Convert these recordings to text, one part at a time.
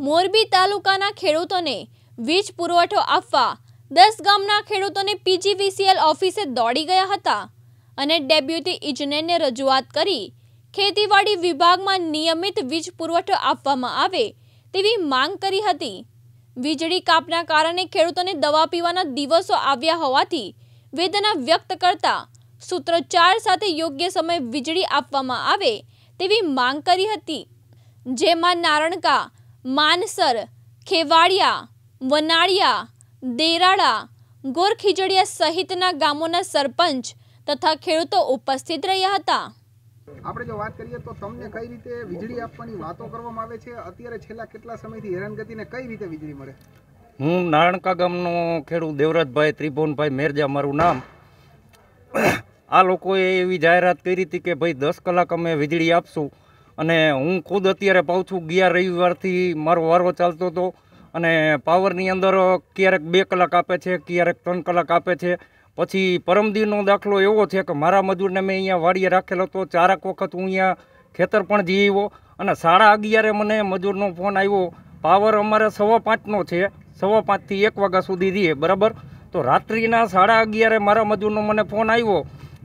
મોરબી તાલુકાના ખેડૂતોને વીજ પુરવઠો આપવા દસ ગામના ખેડૂતોને પીજીવીસીએલ ઓફિસે દોડી ગયા હતા અને ડેપ્યુટી ઇજનેરને રજૂઆત કરી ખેતીવાડી વિભાગમાં નિયમિત વીજ પુરવઠો આપવામાં આવે તેવી માંગ કરી હતી વીજળી કાપના કારણે ખેડૂતોને દવા પીવાના દિવસો આવ્યા હોવાથી વેદના વ્યક્ત કરતા સૂત્રોચ્ચાર સાથે યોગ્ય સમયે વીજળી આપવામાં આવે તેવી માંગ કરી હતી જેમાં નારણકા માનસર ખેવાડિયા વનાળિયા દેરાળા ગોરખીજડીયા સહિતના ગામોના સરપંચ તથા ખેડૂતો ઉપસ્થિત રહ્યા હતા આપણે જો વાત કરીએ તો તમને કઈ રીતે વીજળી આપવાની વાતો કરવામાં આવે છે અત્યારે છેલ્લા કેટલા સમયથી હેરાનગતિને કઈ રીતે વીજળી મળે હું નારણકા ગામનો ખેડૂત દેવરાજભાઈ ત્રિભુવનભાઈ મેરજા મારું નામ આ લોકોએ એવી જાહેરાત કરી હતી કે ભાઈ દસ કલાક અમે વીજળી આપશું અને હું ખુદ અત્યારે પાઉં છું ગયા રવિવારથી મારો વારો ચાલતો હતો અને પાવરની અંદર ક્યારેક બે કલાક આપે છે ક્યારેક ત્રણ કલાક આપે છે પછી પરમદીનો દાખલો એવો છે કે મારા મજૂરને મેં અહીંયા વાડીએ રાખેલો હતો ચારક વખત હું અહીંયા ખેતર પણ જીવ્યો અને સાડા અગિયારે મને મજૂરનો ફોન આવ્યો પાવર અમારે સવા પાંચનો છે સવા પાંચથી એક વાગ્યા સુધી રહીએ બરાબર તો રાત્રિના સાડા અગિયારે મારા મજૂરનો મને ફોન આવ્યો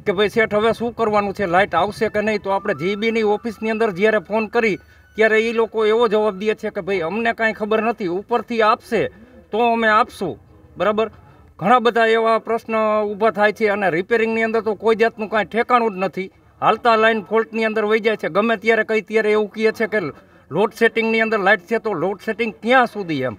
કે ભાઈ શેઠ હવે શું કરવાનું છે લાઇટ આવશે કે નહીં તો આપણે જીબીની ઓફિસની અંદર જ્યારે ફોન કરી ત્યારે એ લોકો એવો જવાબ દે છે કે ભાઈ અમને કાંઈ ખબર નથી ઉપરથી આપશે તો અમે આપશું બરાબર ઘણા બધા એવા પ્રશ્ન ઊભા થાય છે અને રિપેરિંગની અંદર તો કોઈ જાતનું કાંઈ ઠેકાણું જ નથી હાલતા લાઇન ફોલ્ટની અંદર વહી જાય છે ગમે ત્યારે કઈ ત્યારે એવું કહે છે કે લોડ સેટિંગની અંદર લાઇટ છે તો લોડ સેટિંગ ક્યાં સુધી એમ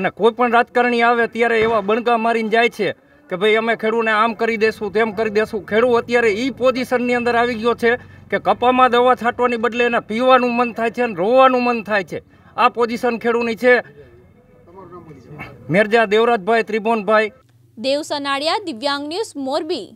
અને કોઈ પણ રાજકારણી આવે ત્યારે એવા બણગા મારીને જાય છે કે ભાઈ અમે ખેડૂને આમ કરી દેશું તેમ કરી દેશું ખેડૂ અત્યારે એ પોઝિશનની અંદર આવી ગયો છે કે કપામાં દવા છાંટવાની બદલે એને પીવાનું મન થાય છે અને રોવાનું મન થાય છે આ પોઝિશન ખેડૂની છે મેરજા દેવરાજભાઈ ત્રિભુવનભાઈ દેવ સનાડિયા દિવ્યાંગ ન્યૂઝ મોરબી